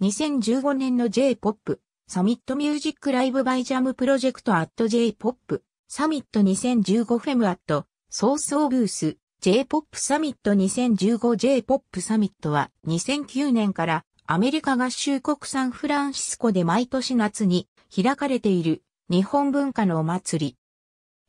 2015年の J-POP サミットミュージックライブバイジャムプロジェクトアット J-POP サミット2015フェムアットソースオブース J-POP サミット 2015J-POP サミットは2009年からアメリカ合衆国サンフランシスコで毎年夏に開かれている日本文化のお祭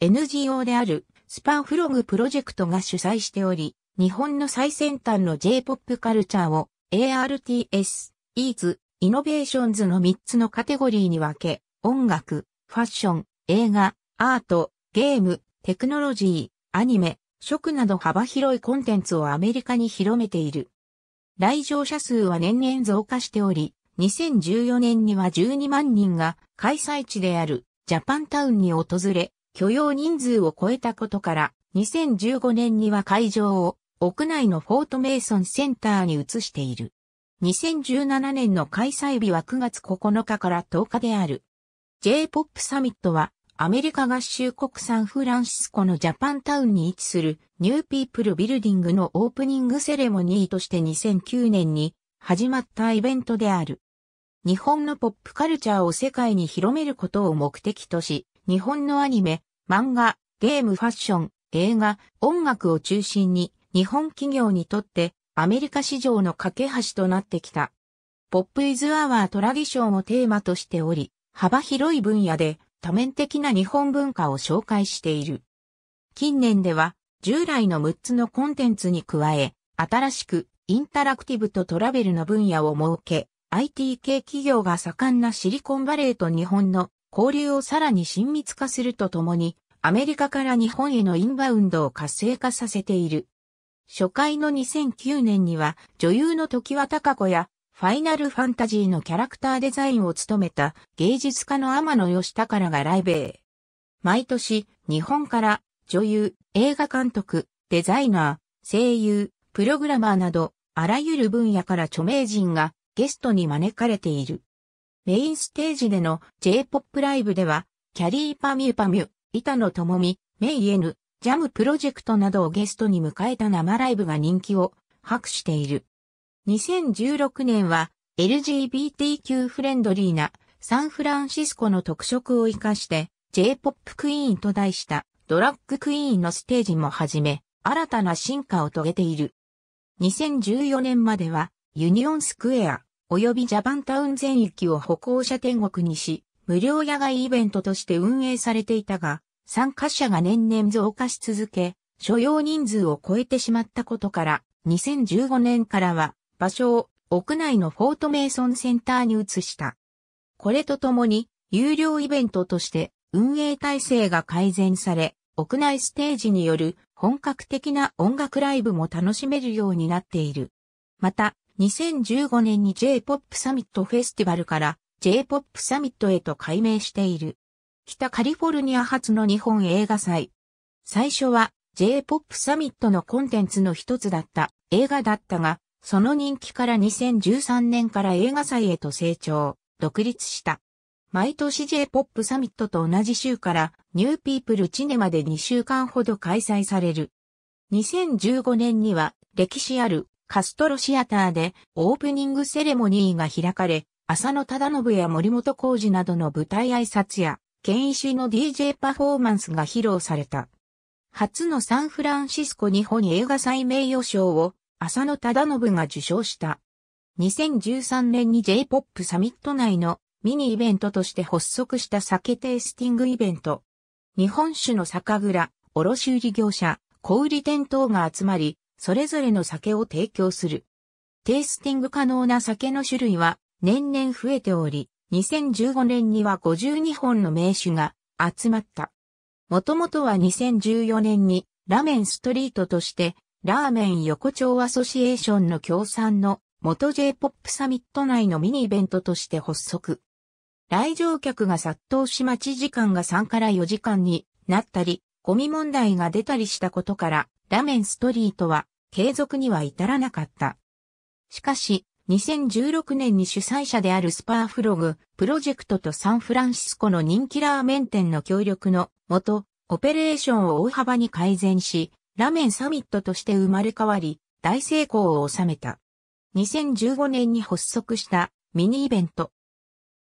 り。NGO であるスパンフログプロジェクトが主催しており、日本の最先端の J-POP カルチャーを ARTS イーイノベーションズの3つのカテゴリーに分け、音楽、ファッション、映画、アート、ゲーム、テクノロジー、アニメ、食など幅広いコンテンツをアメリカに広めている。来場者数は年々増加しており、2014年には12万人が開催地であるジャパンタウンに訪れ、許容人数を超えたことから、2015年には会場を屋内のフォートメイソンセンターに移している。2017年の開催日は9月9日から10日である。J-POP サミットはアメリカ合衆国産フランシスコのジャパンタウンに位置するニューピープルビルディングのオープニングセレモニーとして2009年に始まったイベントである。日本のポップカルチャーを世界に広めることを目的とし、日本のアニメ、漫画、ゲーム、ファッション、映画、音楽を中心に日本企業にとってアメリカ市場の架け橋となってきた。ポップイズアワートラディションをテーマとしており、幅広い分野で多面的な日本文化を紹介している。近年では従来の6つのコンテンツに加え、新しくインタラクティブとトラベルの分野を設け、IT 系企業が盛んなシリコンバレーと日本の交流をさらに親密化するとともに、アメリカから日本へのインバウンドを活性化させている。初回の2009年には女優の時は高子やファイナルファンタジーのキャラクターデザインを務めた芸術家の天野義高らが来米。毎年日本から女優、映画監督、デザイナー、声優、プログラマーなどあらゆる分野から著名人がゲストに招かれている。メインステージでの J-POP ライブではキャリーパミュパミュ、板野智美、メイエヌ、ジャムプロジェクトなどをゲストに迎えた生ライブが人気を博している。2016年は LGBTQ フレンドリーなサンフランシスコの特色を活かして J-POP クイーンと題したドラッグクイーンのステージも始め、新たな進化を遂げている。2014年まではユニオンスクエア及びジャパンタウン全域を歩行者天国にし、無料野外イベントとして運営されていたが、参加者が年々増加し続け、所要人数を超えてしまったことから、2015年からは場所を屋内のフォートメイソンセンターに移した。これとともに、有料イベントとして運営体制が改善され、屋内ステージによる本格的な音楽ライブも楽しめるようになっている。また、2015年に J-POP サミットフェスティバルから J-POP サミットへと改名している。北カリフォルニア発の日本映画祭。最初は J-POP サミットのコンテンツの一つだった映画だったが、その人気から2013年から映画祭へと成長、独立した。毎年 J-POP サミットと同じ週からニューピープルチネマで2週間ほど開催される。2015年には歴史あるカストロシアターでオープニングセレモニーが開かれ、浅野忠信や森本浩二などの舞台挨拶や県医師の DJ パフォーマンスが披露された。初のサンフランシスコ日本映画祭名誉賞を浅野忠信が受賞した。2013年に J-POP サミット内のミニイベントとして発足した酒テイスティングイベント。日本酒の酒蔵、卸売業者、小売店等が集まり、それぞれの酒を提供する。テイスティング可能な酒の種類は年々増えており、2015年には52本の名手が集まった。もともとは2014年にラメンストリートとしてラーメン横丁アソシエーションの協賛の元 J-POP サミット内のミニイベントとして発足。来場客が殺到し待ち時間が3から4時間になったり、ゴミ問題が出たりしたことから、ラメンストリートは継続には至らなかった。しかし、2016年に主催者であるスパーフログプロジェクトとサンフランシスコの人気ラーメン店の協力のもと、オペレーションを大幅に改善し、ラーメンサミットとして生まれ変わり、大成功を収めた。2015年に発足したミニイベント。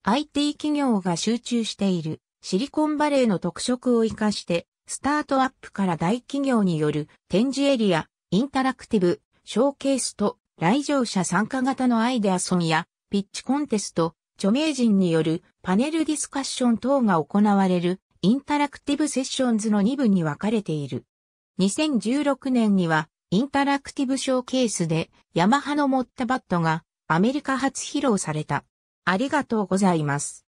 IT 企業が集中しているシリコンバレーの特色を活かして、スタートアップから大企業による展示エリア、インタラクティブ、ショーケースと来場者参加型のアイデアソンやピッチコンテスト、著名人によるパネルディスカッション等が行われるインタラクティブセッションズの2部に分かれている。2016年にはインタラクティブショーケースでヤマハのモッタバットがアメリカ初披露された。ありがとうございます。